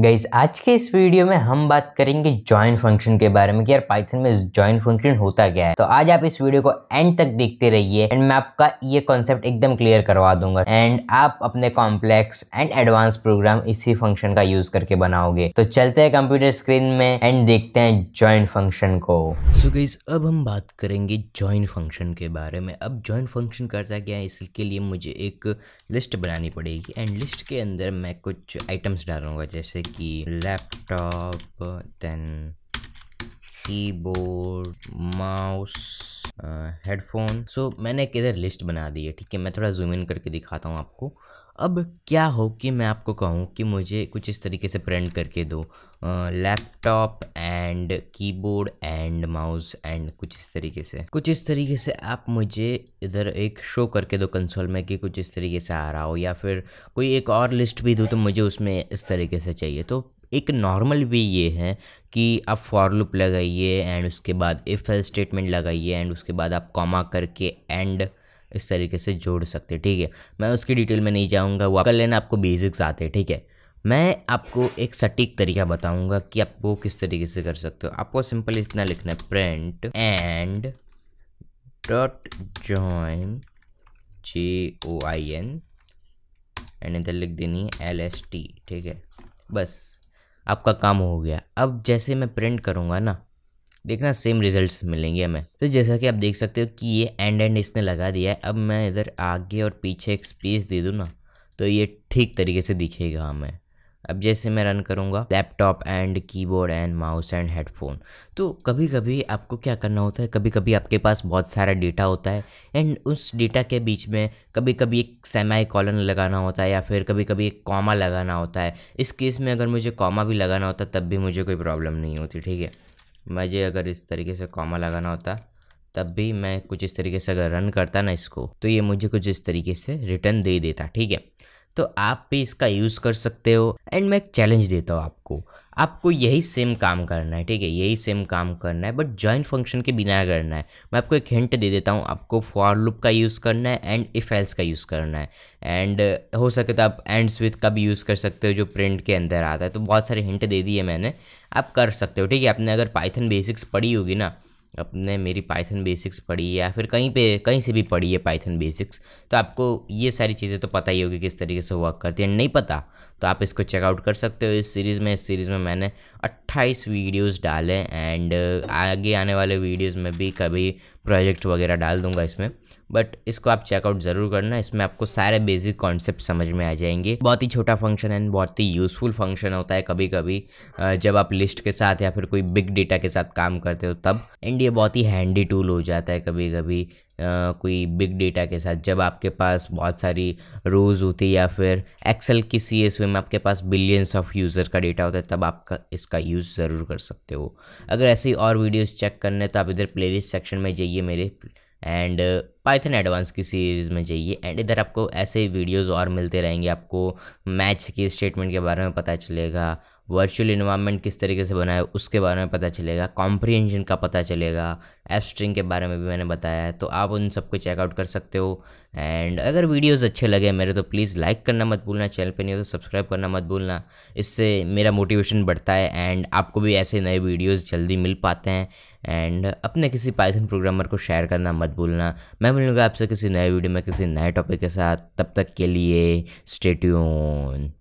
गईस आज के इस वीडियो में हम बात करेंगे ज्वाइन फंक्शन के बारे में कि यार पाइथन में ज्वाइन फंक्शन होता क्या है तो आज आप इस वीडियो को एंड तक देखते रहिए एंड मैं आपका ये कॉन्सेप्ट एकदम क्लियर करवा दूंगा एंड आप अपने कॉम्प्लेक्स एंड एडवांस प्रोग्राम इसी फंक्शन का यूज करके बनाओगे तो चलते हैं कंप्यूटर स्क्रीन में एंड देखते हैं ज्वाइन फंक्शन को सो so गईस अब हम बात करेंगे ज्वाइन फंक्शन के बारे में अब ज्वाइन फंक्शन करता क्या है इसके लिए मुझे एक लिस्ट बनानी पड़ेगी एंड लिस्ट के अंदर मैं कुछ आइटम्स डालूंगा जैसे कि laptop then keyboard mouse headphone so मैंने एक इधर लिस्ट बना दी है ठीक है मैं थोड़ा जूम इन करके दिखाता हूँ आपको अब क्या हो कि मैं आपको कहूँ कि मुझे कुछ इस तरीके से प्रिंट करके दो laptop and keyboard and mouse and कुछ इस तरीके से कुछ इस तरीके से आप मुझे इधर एक शो करके दो कंसोल में कि कुछ इस तरीके से आ रहा हो या फिर कोई एक और लिस्ट भी दो तो मुझे उसमें इस तरीके से चाहिए तो एक नॉर्मल वे ये है कि आप फॉर लगाइए एंड उसके बाद इफ़ एल स्टेटमेंट लगाइए एंड उसके बाद आप कॉमा करके एंड इस तरीके से जोड़ सकते ठीक है मैं उसकी डिटेल में नहीं जाऊँगा वो कर लेना आपको बेसिक्स आते हैं ठीक है मैं आपको एक सटीक तरीका बताऊंगा कि आप वो किस तरीके से कर सकते हो आपको सिंपल इतना लिखना है print and dot join J O I N and इधर लिख देनी है एल एस टी ठीक है बस आपका काम हो गया अब जैसे मैं प्रिंट करूँगा ना देखना सेम रिजल्ट्स मिलेंगे हमें तो जैसा कि आप देख सकते हो कि ये एंड एंड इसने लगा दिया है अब मैं इधर आगे और पीछे एक स्पेस दे दूँ ना तो ये ठीक तरीके से दिखेगा हमें अब जैसे मैं रन करूँगा laptop and keyboard and mouse and headphone तो कभी कभी आपको क्या करना होता है कभी कभी आपके पास बहुत सारा डेटा होता है एंड उस डेटा के बीच में कभी कभी एक सेमाई कॉलन लगाना होता है या फिर कभी कभी एक कॉमा लगाना होता है इस केस में अगर मुझे कॉमा भी लगाना होता तब भी मुझे कोई प्रॉब्लम नहीं होती ठीक है मुझे अगर इस तरीके से कॉमा लगाना होता तब भी मैं कुछ इस तरीके से अगर रन करता ना इसको तो ये मुझे कुछ इस तरीके से रिटर्न दे देता ठीक है तो आप भी इसका यूज़ कर सकते हो एंड मैं एक चैलेंज देता हूँ आपको आपको यही सेम काम करना है ठीक है यही सेम काम करना है बट ज्वाइन फंक्शन के बिना करना है मैं आपको एक हिंट दे देता हूँ आपको फॉर लूप का यूज़ करना है एंड इफ एल्स का यूज़ करना है एंड uh, हो सके तो आप एंड स्विथ का भी यूज़ कर सकते हो जो प्रिंट के अंदर आता है तो बहुत सारे हिंट दे दिए मैंने आप कर सकते हो ठीक है आपने अगर पाइथन बेसिक्स पढ़ी होगी ना अपने मेरी पाइथन बेसिक्स पढ़ी है या फिर कहीं पे कहीं से भी पढ़ी है पाइथन बेसिक्स तो आपको ये सारी चीज़ें तो पता ही होगी किस तरीके से वर्क करती है नहीं पता तो आप इसको चेकआउट कर सकते हो इस सीरीज़ में इस सीरीज़ में मैंने अट्ठाईस वीडियोस डाले एंड uh, आगे आने वाले वीडियोस में भी कभी प्रोजेक्ट वगैरह डाल दूंगा इसमें बट इसको आप चेकआउट ज़रूर करना इसमें आपको सारे बेसिक कॉन्सेप्ट समझ में आ जाएंगे बहुत ही छोटा फंक्शन एंड बहुत ही यूज़फुल फंक्शन होता है कभी कभी uh, जब आप लिस्ट के साथ या फिर कोई बिग डेटा के साथ काम करते हो तब एंड ये बहुत ही हैंडी टूल हो जाता है कभी कभी uh, कोई बिग डेटा के साथ जब आपके पास बहुत सारी रोज़ होती है या फिर एक्सेल की सी में आपके पास बिलियंस ऑफ यूज़र का डेटा होता है तब आपका इसका यूज़ यूज़ ज़रूर कर सकते हो अगर ऐसे ही और वीडियोस चेक करने तो आप इधर प्लेलिस्ट सेक्शन में जाइए मेरे एंड पाइथन एडवांस की सीरीज़ में जाइए एंड इधर आपको ऐसे वीडियोज़ और मिलते रहेंगे आपको मैच की स्टेटमेंट के बारे में पता चलेगा वर्चुअल इन्वायरमेंट किस तरीके से बनाया उसके बारे में पता चलेगा कॉम्प्रीहेंशन का पता चलेगा एप स्ट्रिंग के बारे में भी मैंने बताया है तो आप उन सबको चेकआउट कर सकते हो एंड अगर वीडियोस अच्छे लगे मेरे तो प्लीज़ लाइक करना मत भूलना चैनल पे नहीं हो तो सब्सक्राइब करना मत भूलना इससे मेरा मोटिवेशन बढ़ता है एंड आपको भी ऐसे नए वीडियोज़ जल्दी मिल पाते हैं एंड अपने किसी पाइथन प्रोग्रामर को शेयर करना मत भूलना मैं मिलूँगा आपसे किसी नए वीडियो में किसी नए टॉपिक के साथ तब तक के लिए स्टेट्यून